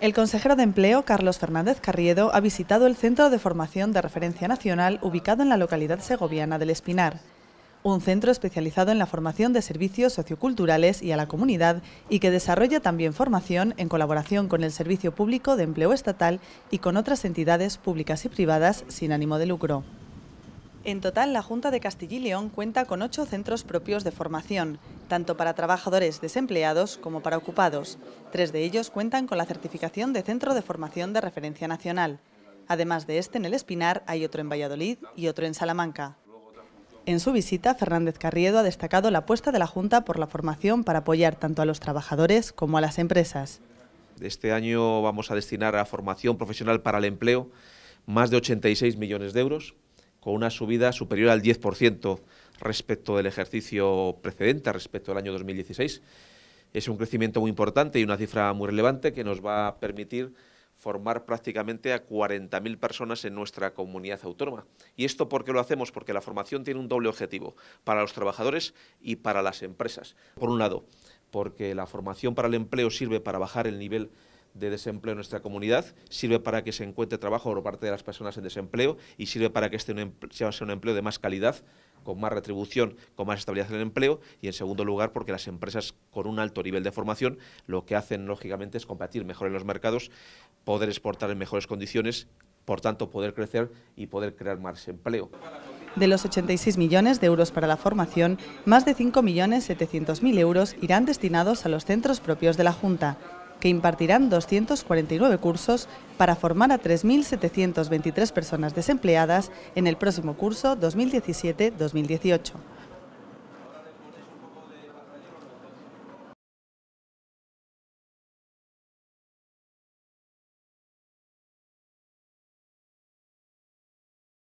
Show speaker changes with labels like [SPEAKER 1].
[SPEAKER 1] El consejero de Empleo, Carlos Fernández Carriedo, ha visitado el Centro de Formación de Referencia Nacional ubicado en la localidad segoviana del Espinar. Un centro especializado en la formación de servicios socioculturales y a la comunidad y que desarrolla también formación en colaboración con el Servicio Público de Empleo Estatal y con otras entidades públicas y privadas sin ánimo de lucro. En total, la Junta de Castilla y León cuenta con ocho centros propios de formación, tanto para trabajadores desempleados como para ocupados. Tres de ellos cuentan con la certificación de Centro de Formación de Referencia Nacional. Además de este en el Espinar, hay otro en Valladolid y otro en Salamanca. En su visita, Fernández Carriedo ha destacado la apuesta de la Junta por la formación para apoyar tanto a los trabajadores como a las empresas.
[SPEAKER 2] Este año vamos a destinar a formación profesional para el empleo más de 86 millones de euros, con una subida superior al 10% respecto del ejercicio precedente, respecto al año 2016. Es un crecimiento muy importante y una cifra muy relevante que nos va a permitir formar prácticamente a 40.000 personas en nuestra comunidad autónoma. ¿Y esto por qué lo hacemos? Porque la formación tiene un doble objetivo, para los trabajadores y para las empresas. Por un lado, porque la formación para el empleo sirve para bajar el nivel de desempleo en nuestra comunidad, sirve para que se encuentre trabajo por parte de las personas en desempleo y sirve para que este sea un empleo de más calidad con más retribución, con más estabilidad en el empleo y en segundo lugar porque las empresas con un alto nivel de formación lo que hacen lógicamente es competir mejor en los mercados, poder exportar en mejores condiciones, por tanto poder crecer y poder crear más empleo.
[SPEAKER 1] De los 86 millones de euros para la formación, más de 5.700.000 euros irán destinados a los centros propios de la Junta, que impartirán 249 cursos para formar a 3.723 personas desempleadas en el próximo curso 2017-2018.